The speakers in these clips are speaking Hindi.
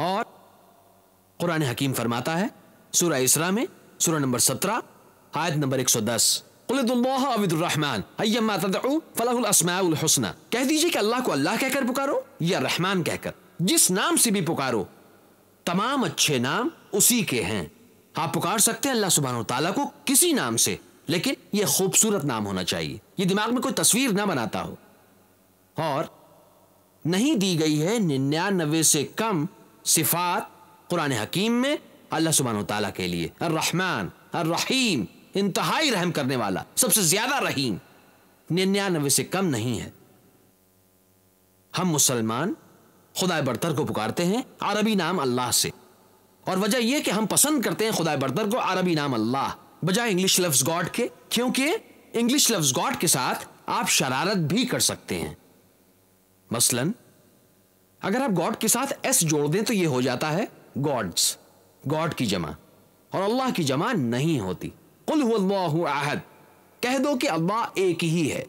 और कुरान हकीम फरमाता है सूर्य इसरा में सूर्य नंबर सत्रह आयत नंबर एक सौ दस कह दीजिए कि अल्लाह को अल्लाह कहकर पुकारो या रहमान कहकर जिस नाम से भी पुकारो तमाम अच्छे नाम उसी के हैं आप पुकार सकते हैं अल्लाह सुबहान तला को किसी नाम से लेकिन यह खूबसूरत नाम होना चाहिए ये दिमाग में कोई तस्वीर ना बनाता हो और नहीं दी गई है निन्यानवे से कम सिफात कुरान हकीम में अल्लाह सुबहान तला के लिए अर्रहमान अर्रहीम इंतहाई रहम करने वाला सबसे ज्यादा रहीम निन्यानवे से कम नहीं है हम मुसलमान खुदा बरतर को पुकारते हैं अरबी नाम अल्लाह से और वजह यह कि हम पसंद करते हैं खुदा बरतर को अरबी नाम अल्लाह बजाय इंग्लिश लफ्ज गॉड के क्योंकि इंग्लिश लफ्ज गॉड के साथ आप शरारत भी कर सकते हैं मसलन अगर आप गॉड के साथ एस जोड़ दें तो यह हो जाता है गॉड्स गॉड की जमा और अल्लाह की जमा नहीं होती कुल आहद कह दो कि अल्लाह एक ही है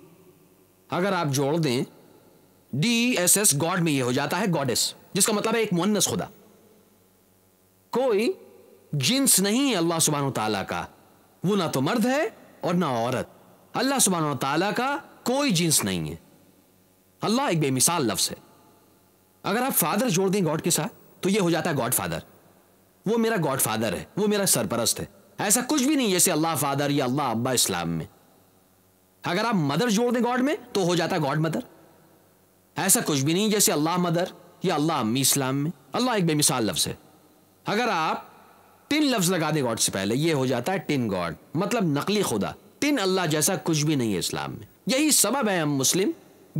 अगर आप जोड़ दें डी एस एस गॉड में यह हो जाता है गॉडेस जिसका मतलब है एक मुन्नस खुदा कोई जिन्स नहीं है अल्लाह सुबहान तला का वो ना तो मर्द है और ना औरत अल्लाह सुबहान तला का कोई जिन्स नहीं है अल्लाह एक बेमिसाल लफ्ज़ है अगर आप फादर जोड़ दें गॉड के साथ तो ये हो जाता है गॉड फादर वो मेरा गॉड फादर है वो मेरा सरपरस्त है ऐसा कुछ भी नहीं जैसे अल्लाह फादर या अल्लाह अब्बा इस्लाम में अगर आप मदर जोड़ दें गॉड में तो हो जाता है गॉड मदर ऐसा कुछ भी नहीं जैसे अल्लाह मदर या अल्लाह अम्मी इस्लाम में अल्लाह एक बेमिसाल लफ्ज़ है अगर आप टिन लफ्ज़ लगा दें गॉड से पहले ये हो जाता है टिन गॉड मतलब नकली खुदा टिन अल्लाह जैसा कुछ भी नहीं है इस्लाम में यही सबब है हम मुस्लिम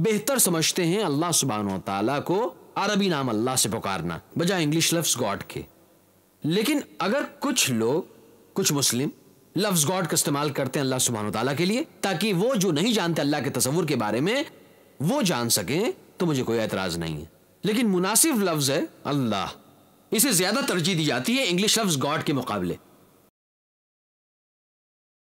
बेहतर समझते हैं अल्लाह सुबहान तला को अरबी नाम अल्लाह से पुकारना बजाय इंग्लिश लफ्ज गॉड के लेकिन अगर कुछ लोग कुछ मुस्लिम लफ्ज गॉड का इस्तेमाल करते हैं अल्लाह सुबहान तला के लिए ताकि वो जो नहीं जानते अल्लाह के तस्वुर के बारे में वो जान सकें तो मुझे कोई एतराज नहीं है लेकिन मुनासिब लफ्ज है अल्लाह इसे ज्यादा तरजीह दी जाती है इंग्लिश लफ्ज गॉड के मुकाबले